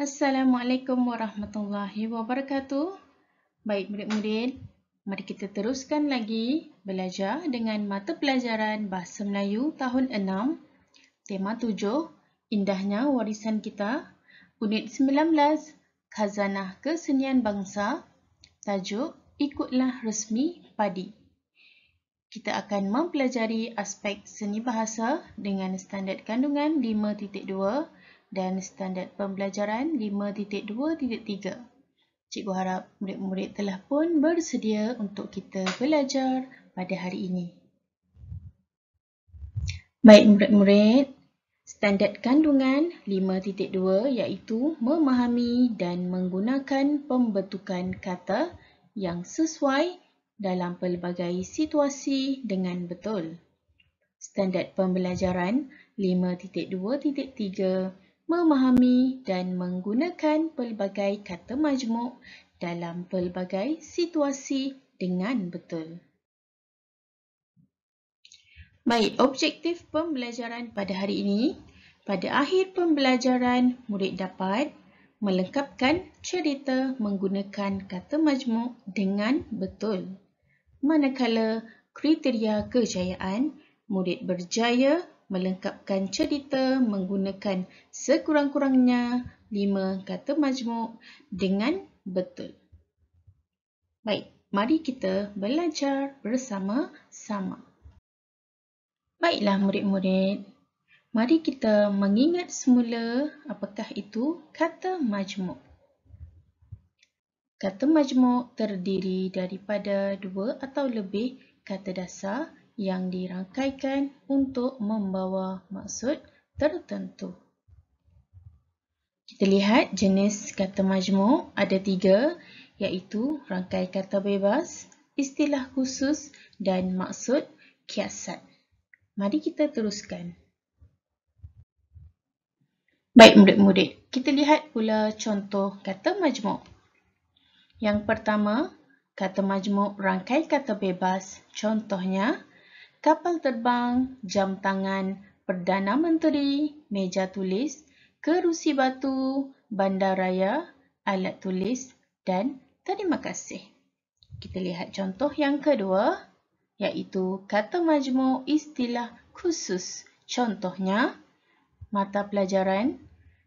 Assalamualaikum warahmatullahi wabarakatuh. Baik murid-murid, mari kita teruskan lagi belajar dengan mata pelajaran Bahasa Melayu tahun 6, tema 7, Indahnya Warisan Kita, unit 19, Khazanah Kesenian Bangsa, tajuk Ikutlah Resmi Padi. Kita akan mempelajari aspek seni bahasa dengan standard kandungan 5.2 dan standar pembelajaran 5.2.3. Cikgu harap murid-murid telah pun bersedia untuk kita belajar pada hari ini. Baik murid-murid, standar kandungan 5.2 iaitu memahami dan menggunakan pembentukan kata yang sesuai dalam pelbagai situasi dengan betul. Standar pembelajaran memahami dan menggunakan pelbagai kata majmuk dalam pelbagai situasi dengan betul. Baik, objektif pembelajaran pada hari ini, pada akhir pembelajaran, murid dapat melengkapkan cerita menggunakan kata majmuk dengan betul. Manakala kriteria kejayaan, murid berjaya melengkapkan cerita menggunakan sekurang-kurangnya lima kata majmuk dengan betul. Baik, mari kita belajar bersama-sama. Baiklah murid-murid, mari kita mengingat semula apakah itu kata majmuk. Kata majmuk terdiri daripada dua atau lebih kata dasar yang dirangkaikan untuk membawa maksud tertentu. Kita lihat jenis kata majmuk ada tiga iaitu rangkai kata bebas, istilah khusus dan maksud kiasat. Mari kita teruskan. Baik murid-murid, kita lihat pula contoh kata majmuk. Yang pertama, kata majmuk rangkai kata bebas contohnya kapal terbang, jam tangan, Perdana Menteri, meja tulis, kerusi batu, bandaraya, alat tulis dan terima kasih. Kita lihat contoh yang kedua iaitu kata majmuk istilah khusus. Contohnya, mata pelajaran,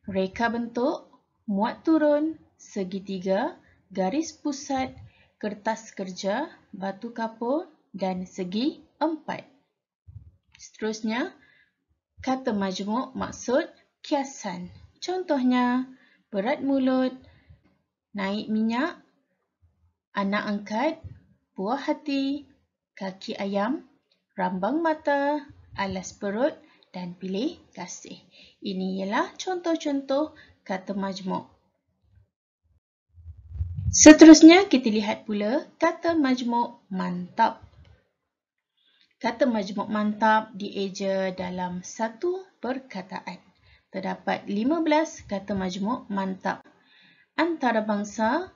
reka bentuk, muat turun, segitiga, garis pusat, kertas kerja, batu kapur dan segi empat. Seterusnya, kata majmuk maksud kiasan. Contohnya, berat mulut, naik minyak, anak angkat, buah hati, kaki ayam, rambang mata, alas perut dan pilih kasih. Ini ialah contoh-contoh kata majmuk. Seterusnya kita lihat pula kata majmuk mantap. Kata majmuk mantap dieja dalam satu perkataan. Terdapat 15 kata majmuk mantap. antara bangsa,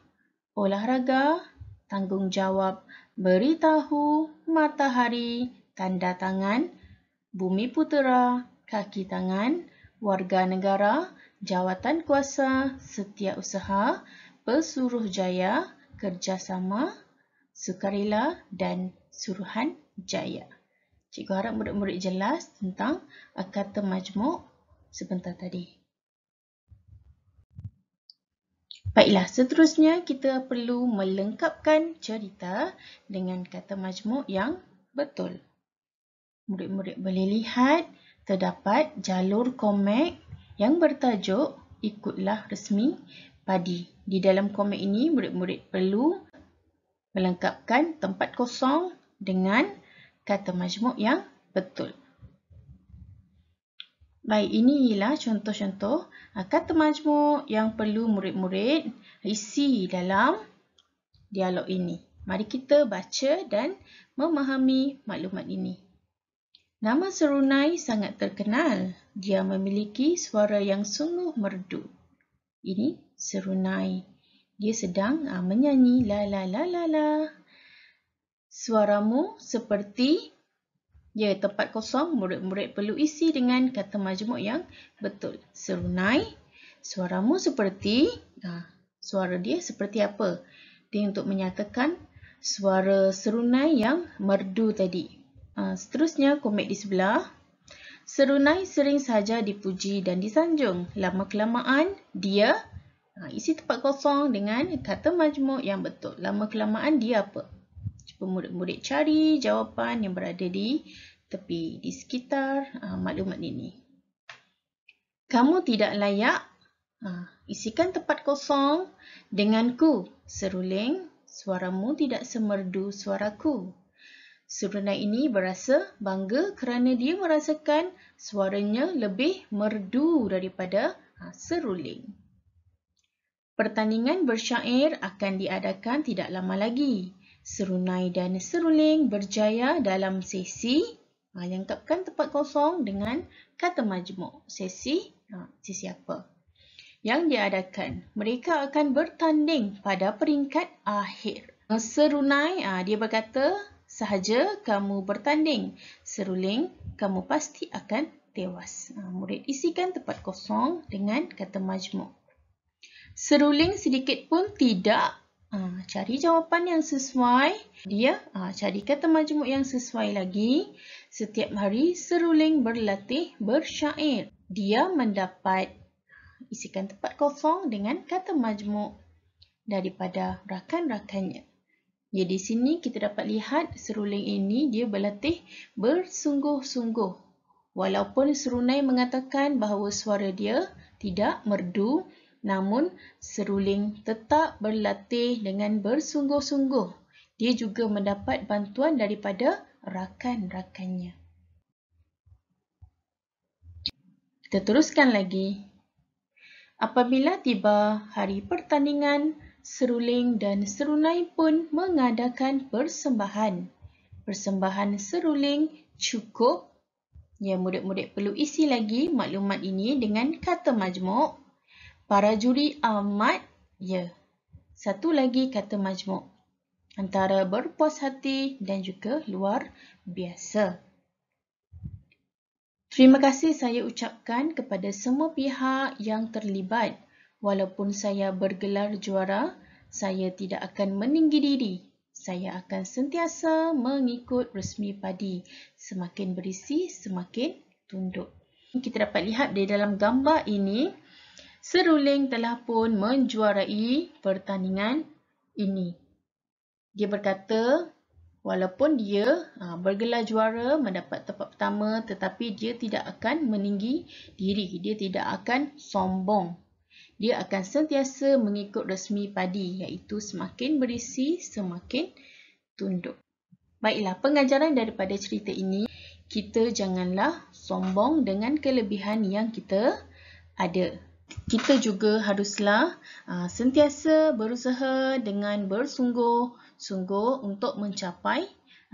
olahraga, tanggungjawab, beritahu, matahari, tanda tangan, bumi putera, kaki tangan, warga negara, jawatan kuasa, setiausaha, pesuruh jaya, kerjasama, sukarela dan suruhan jaya. Cikgu harap murid-murid jelas tentang kata majmuk sebentar tadi. Baiklah, seterusnya kita perlu melengkapkan cerita dengan kata majmuk yang betul. Murid-murid boleh lihat terdapat jalur komik yang bertajuk Ikutlah Resmi Padi. Di dalam komik ini, murid-murid perlu melengkapkan tempat kosong dengan kata majmuk yang betul. Baik, ini ialah contoh-contoh ah, kata majmuk yang perlu murid-murid isi dalam dialog ini. Mari kita baca dan memahami maklumat ini. Nama serunai sangat terkenal. Dia memiliki suara yang sungguh merdu. Ini serunai. Dia sedang uh, menyanyi la la la la la suaramu seperti ya tempat kosong murid-murid perlu isi dengan kata majmuk yang betul serunai suaramu seperti nah, suara dia seperti apa dia untuk menyatakan suara serunai yang merdu tadi ha, seterusnya komik di sebelah serunai sering saja dipuji dan disanjung lama kelamaan dia ha, isi tempat kosong dengan kata majmuk yang betul lama kelamaan dia apa pemurid-murid cari jawapan yang berada di tepi, di sekitar uh, maklumat ini. Kamu tidak layak, uh, isikan tempat kosong denganku, seruling, suaramu tidak semerdu suaraku. Suruna ini berasa bangga kerana dia merasakan suaranya lebih merdu daripada uh, seruling. Pertandingan bersyair akan diadakan tidak lama lagi serunai dan seruling berjaya dalam sesi lengkapkan ah, tempat kosong dengan kata majmuk. Sesi ah, sesi apa? Yang diadakan. Mereka akan bertanding pada peringkat akhir. Ah, serunai, dia berkata, sahaja kamu bertanding. Seruling, kamu pasti akan tewas. Murid isikan tempat kosong dengan kata majmuk. Seruling sedikit pun tidak Ha, cari jawapan yang sesuai dia ha, cari kata majmuk yang sesuai lagi setiap hari seruling berlatih bersyair dia mendapat isikan tempat kosong dengan kata majmuk daripada rakan-rakannya jadi ya, di sini kita dapat lihat seruling ini dia berlatih bersungguh-sungguh walaupun serunai mengatakan bahawa suara dia tidak merdu Namun, seruling tetap berlatih dengan bersungguh-sungguh. Dia juga mendapat bantuan daripada rakan-rakannya. Kita teruskan lagi. Apabila tiba hari pertandingan, seruling dan serunai pun mengadakan persembahan. Persembahan seruling cukup. Ya, murid-murid perlu isi lagi maklumat ini dengan kata majmuk. Para juri amat, ya. Satu lagi kata majmuk. Antara berpuas hati dan juga luar biasa. Terima kasih saya ucapkan kepada semua pihak yang terlibat. Walaupun saya bergelar juara, saya tidak akan meninggi diri. Saya akan sentiasa mengikut resmi padi. Semakin berisi, semakin tunduk. Kita dapat lihat di dalam gambar ini, Seruling telah pun menjuarai pertandingan ini. Dia berkata, walaupun dia ha, bergelar juara mendapat tempat pertama tetapi dia tidak akan meninggi diri. Dia tidak akan sombong. Dia akan sentiasa mengikut resmi padi iaitu semakin berisi semakin tunduk. Baiklah, pengajaran daripada cerita ini, kita janganlah sombong dengan kelebihan yang kita ada kita juga haruslah uh, sentiasa berusaha dengan bersungguh-sungguh untuk mencapai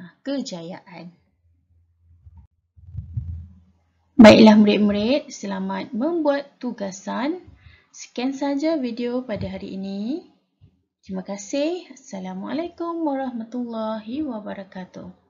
uh, kejayaan. Baiklah murid-murid, selamat membuat tugasan. Sekian saja video pada hari ini. Terima kasih. Assalamualaikum warahmatullahi wabarakatuh.